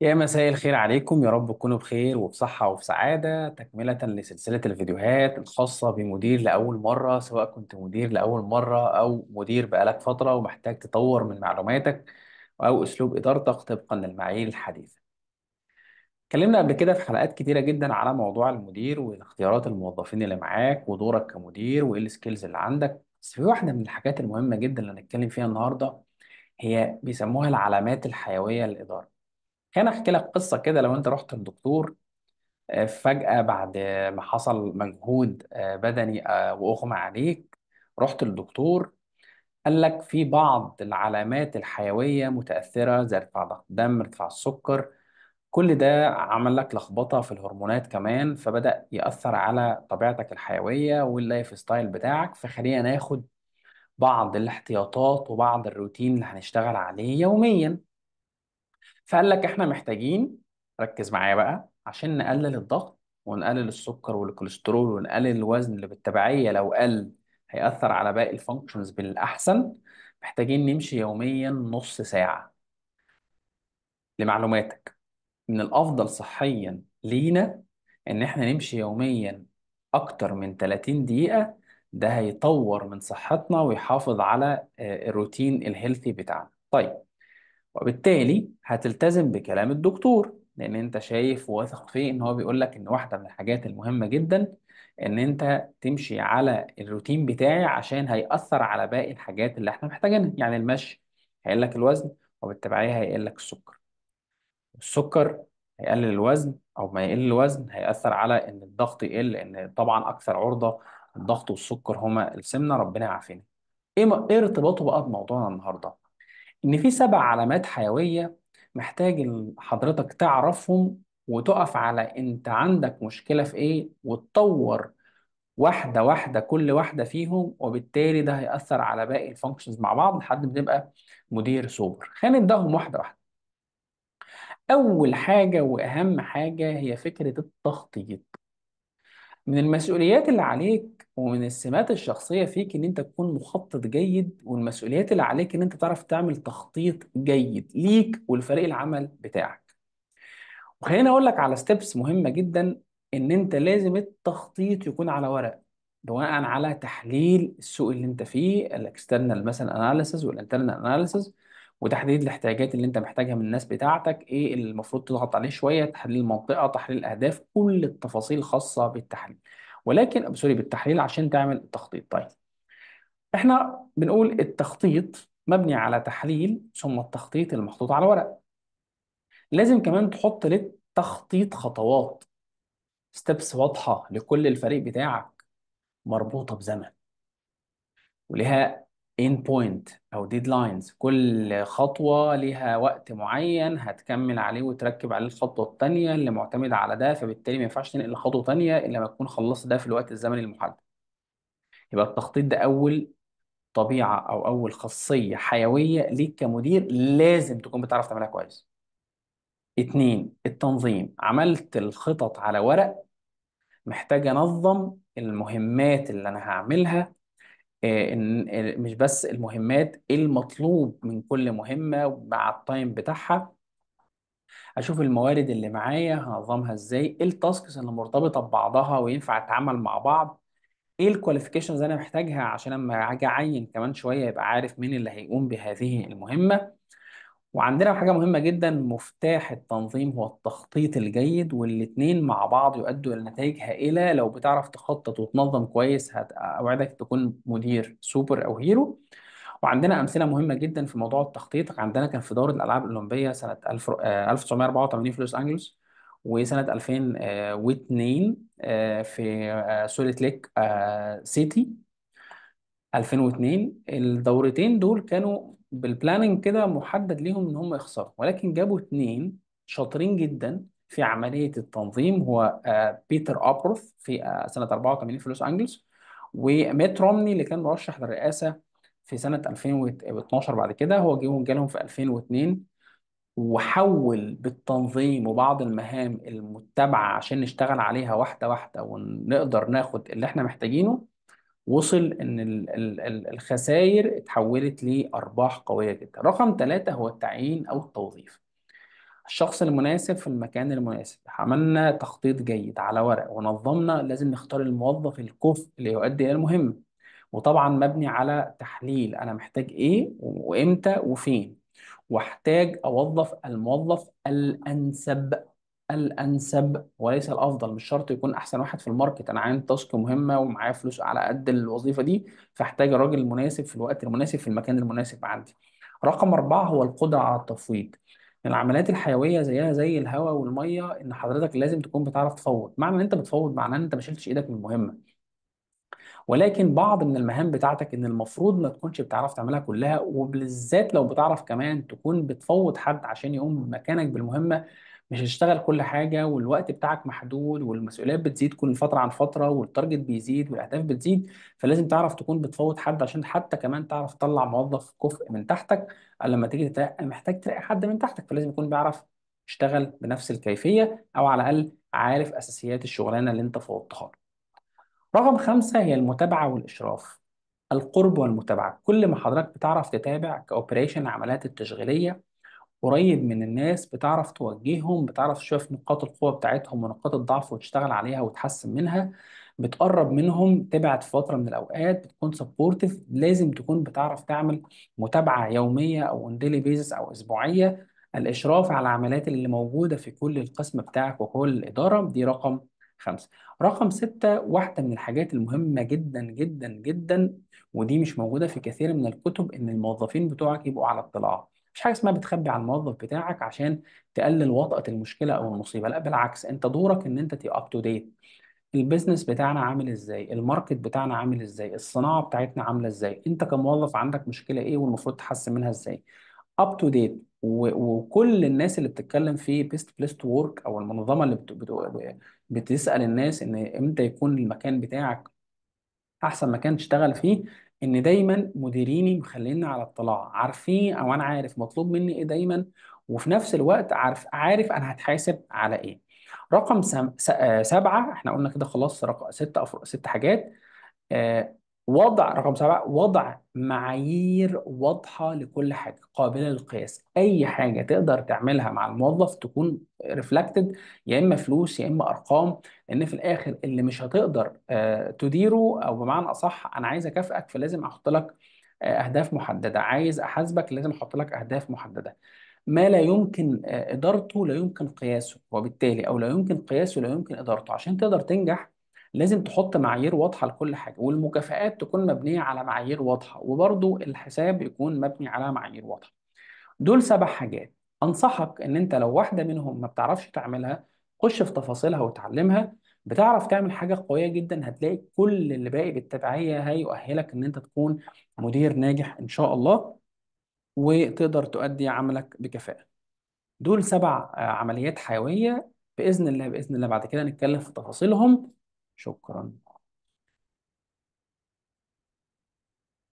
يا مساء الخير عليكم يا رب تكونوا بخير وبصحة وفي سعادة تكملة لسلسلة الفيديوهات الخاصة بمدير لأول مرة سواء كنت مدير لأول مرة أو مدير بقالك فترة ومحتاج تطور من معلوماتك أو أسلوب إدارتك طبقا للمعايير الحديثة. اتكلمنا قبل كده في حلقات كتيرة جدا على موضوع المدير واختيارات الموظفين اللي معاك ودورك كمدير وإيه السكيلز اللي عندك بس في واحدة من الحاجات المهمة جدا اللي هنتكلم فيها النهاردة هي بيسموها العلامات الحيوية للإدارة. خلينا احكي لك قصه كده لو انت رحت للدكتور آه، فجأة بعد ما حصل مجهود آه، بدني آه، وأغمى عليك رحت للدكتور قال لك في بعض العلامات الحيوية متأثرة زي ارتفاع ضغط الدم ارتفاع السكر كل ده عمل لك لخبطة في الهرمونات كمان فبدأ يأثر على طبيعتك الحيوية واللايف ستايل بتاعك فخلينا ناخد بعض الاحتياطات وبعض الروتين اللي هنشتغل عليه يوميا فقال لك احنا محتاجين ركز معايا بقى عشان نقلل الضغط ونقلل السكر والكوليسترول ونقلل الوزن اللي بالتبعية لو قل هيأثر على باقي الفانكشنز بالأحسن محتاجين نمشي يوميا نص ساعة لمعلوماتك من الأفضل صحيا لينا إن احنا نمشي يوميا أكتر من 30 دقيقة ده هيطور من صحتنا ويحافظ على آه، الروتين الهيلثي بتاعنا طيب وبالتالي هتلتزم بكلام الدكتور لان انت شايف وواثق فيه ان هو بيقول لك ان واحده من الحاجات المهمه جدا ان انت تمشي على الروتين بتاعي عشان هيأثر على باقي الحاجات اللي احنا محتاجينها يعني المشي هيقل لك الوزن وبالتبعية هيقل لك السكر السكر هيقلل الوزن او ما يقل الوزن هيأثر على ان الضغط يقل لان طبعا اكثر عرضة الضغط والسكر هما السمنة ربنا يعافينا ايه, إيه ارتباطه بقى بموضوعنا النهارده إن في سبع علامات حيوية محتاج حضرتك تعرفهم وتقف على أنت عندك مشكلة في إيه وتطور واحدة واحدة كل واحدة فيهم وبالتالي ده هيأثر على باقي الفانكشنز مع بعض لحد ما تبقى مدير سوبر خلينا نبدأهم واحدة واحدة أول حاجة وأهم حاجة هي فكرة التخطيط من المسؤوليات اللي عليك ومن السمات الشخصية فيك إن أنت تكون مخطط جيد والمسؤوليات اللي عليك إن أنت تعرف تعمل تخطيط جيد ليك ولفريق العمل بتاعك وخليني أقول لك على ستيبس مهمة جدا إن أنت لازم التخطيط يكون على ورق بناء على تحليل السوق اللي أنت فيه الاكسترنال مثلا اناليسز والانترنال اناليسز وتحديد الاحتياجات اللي انت محتاجها من الناس بتاعتك ايه اللي المفروض تضغط عليه شويه تحليل المنطقه تحليل الاهداف كل التفاصيل الخاصه بالتحليل ولكن آه، سوري بالتحليل عشان تعمل التخطيط طيب احنا بنقول التخطيط مبني على تحليل ثم التخطيط المحطوط على ورق لازم كمان تحط للتخطيط خطوات ستبس واضحه لكل الفريق بتاعك مربوطه بزمن ولها end point او ديدلاينز كل خطوه ليها وقت معين هتكمل عليه وتركب عليه الخطوه الثانيه اللي معتمده على ده فبالتالي ما ينفعش تنقل لخطوه ثانيه الا لما تكون خلصت ده في الوقت الزمني المحدد يبقى التخطيط ده اول طبيعه او اول خاصيه حيويه ليك كمدير لازم تكون بتعرف تعملها كويس اتنين التنظيم عملت الخطط على ورق محتاج انظم المهمات اللي انا هعملها آه، إن- آه، مش بس المهمات ايه المطلوب من كل مهمة مع التايم بتاعها اشوف الموارد اللي معايا هنظمها ازاي ايه التاسكس اللي مرتبطة ببعضها وينفع اتعامل مع بعض ايه الكواليفيكيشنز انا محتاجها عشان لما اجي اعين كمان شوية يبقى عارف مين اللي هيقوم بهذه المهمة وعندنا حاجة مهمة جدا مفتاح التنظيم هو التخطيط الجيد والاتنين مع بعض يؤدوا إلى نتائج هائلة لو بتعرف تخطط وتنظم كويس هتوعدك تكون مدير سوبر أو هيرو وعندنا أمثلة مهمة جدا في موضوع التخطيط عندنا كان في دورة الألعاب الأولمبية سنة 1984 آه، في لوس أنجلوس وسنة 2002 آه، آه، في سوليت ليك سيتي 2002 الدورتين دول كانوا بالبلاننج كده محدد ليهم ان هم يخسروا ولكن جابوا اتنين شاطرين جدا في عمليه التنظيم هو آه، بيتر ابروث في آه، سنه 84 في لوس انجلوس وميت رومني اللي كان مرشح للرئاسه في سنه 2012 بعد كده هو جيهم جالهم في 2002 وحول بالتنظيم وبعض المهام المتبعه عشان نشتغل عليها واحده واحده ونقدر ناخد اللي احنا محتاجينه وصل ان الخسائر اتحولت لارباح قويه جدا رقم ثلاثة هو التعيين او التوظيف الشخص المناسب في المكان المناسب عملنا تخطيط جيد على ورق ونظمنا لازم نختار الموظف الكفء اللي يؤدي الى المهمه وطبعا مبني على تحليل انا محتاج ايه وامتى وفين واحتاج اوظف الموظف الانسب الانسب وليس الافضل مش شرط يكون احسن واحد في الماركت انا عندي تاسك مهمه ومعايا فلوس على قد الوظيفه دي فاحتاج الراجل المناسب في الوقت المناسب في المكان المناسب عندي رقم أربعة هو القدرة على التفويض العمليات الحيوية زيها زي الهواء والمية إن حضرتك لازم تكون بتعرف تفوض معنى إن أنت بتفوض معناه إن أنت ما شلتش إيدك من المهمة ولكن بعض من المهام بتاعتك إن المفروض ما تكونش بتعرف تعملها كلها وبالذات لو بتعرف كمان تكون بتفوض حد عشان يقوم مكانك بالمهمة مش هتشتغل كل حاجة والوقت بتاعك محدود والمسؤوليات بتزيد كل فترة عن فترة والتارجت بيزيد والأهداف بتزيد فلازم تعرف تكون بتفوض حد عشان حتى كمان تعرف تطلع موظف كفء من تحتك لما تيجي تترقى محتاج تلاقي حد من تحتك فلازم يكون بيعرف يشتغل بنفس الكيفية أو على الأقل عارف أساسيات الشغلانة اللي أنت فوضتها له. رقم خمسة هي المتابعة والإشراف القرب والمتابعة كل ما حضرتك بتعرف تتابع كأوبريشن العمليات التشغيلية قريب من الناس بتعرف توجههم بتعرف تشوف نقاط القوة بتاعتهم ونقاط الضعف وتشتغل عليها وتحسن منها بتقرب منهم تبعد في فترة من الأوقات بتكون سبورتيف لازم تكون بتعرف تعمل متابعة يومية أو اون ديلي بيزس أو أسبوعية الإشراف على العمليات اللي موجودة في كل القسم بتاعك وكل الإدارة دي رقم خمسة رقم ستة واحدة من الحاجات المهمة جدا جدا جدا ودي مش موجودة في كثير من الكتب إن الموظفين بتوعك يبقوا على اطلاع مفيش حاجه اسمها بتخبي على الموظف بتاعك عشان تقلل وطأة المشكله او المصيبه لا بالعكس انت دورك ان انت تي اب تو ديت البيزنس بتاعنا عامل ازاي الماركت بتاعنا عامل ازاي الصناعه بتاعتنا عامله ازاي انت كموظف عندك مشكله ايه والمفروض تحسن منها ازاي اب تو ديت وكل الناس اللي بتتكلم في بيست بليس تو ورك او المنظمه اللي بت... بت... بتسال الناس ان امتى يكون المكان بتاعك احسن مكان تشتغل فيه ان دايما مديريني مخليني على اطلاع عارفين او انا عارف مطلوب مني ايه دايما وفي نفس الوقت عارف عارف انا هتحاسب على ايه رقم آه، سبعة احنا قلنا كده خلاص رقم ست أفر... ست حاجات آه، وضع رقم سبعة وضع معايير واضحة لكل حاجة قابلة للقياس أي حاجة تقدر تعملها مع الموظف تكون ريفلكتد يا إما فلوس يا إما أرقام لأن في الآخر اللي مش هتقدر تديره آه، أو بمعنى أصح أنا عايز أكافئك فلازم أحط لك آه، أهداف محددة عايز أحاسبك لازم أحط لك أهداف محددة ما لا يمكن آه، إدارته لا يمكن قياسه وبالتالي أو لا يمكن قياسه لا يمكن إدارته عشان تقدر تنجح لازم تحط معايير واضحه لكل حاجه والمكافآت تكون مبنيه على معايير واضحه وبرضو الحساب يكون مبني على معايير واضحه دول سبع حاجات انصحك ان انت لو واحده منهم ما بتعرفش تعملها خش في تفاصيلها وتعلمها بتعرف تعمل حاجه قويه جدا هتلاقي كل اللي باقي بالتبعيه هيؤهلك ان انت تكون مدير ناجح ان شاء الله وتقدر تؤدي عملك بكفاءه دول سبع آه، عمليات حيويه باذن الله باذن الله بعد كده نتكلم في تفاصيلهم شكرا